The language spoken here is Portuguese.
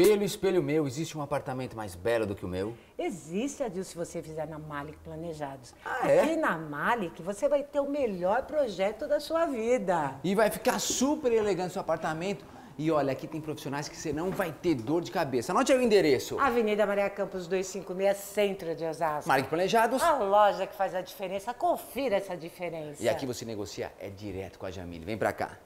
Espelho, espelho meu, existe um apartamento mais belo do que o meu? Existe, Adil, se você fizer na Malik Planejados. Ah, é? Aqui na Malik, você vai ter o melhor projeto da sua vida. E vai ficar super elegante o seu apartamento. E olha, aqui tem profissionais que você não vai ter dor de cabeça. Anote aí o endereço. Avenida Maria Campos 256, centro de Osasco. Malik Planejados. A loja que faz a diferença. Confira essa diferença. E aqui você negocia é direto com a Jamile. Vem pra cá.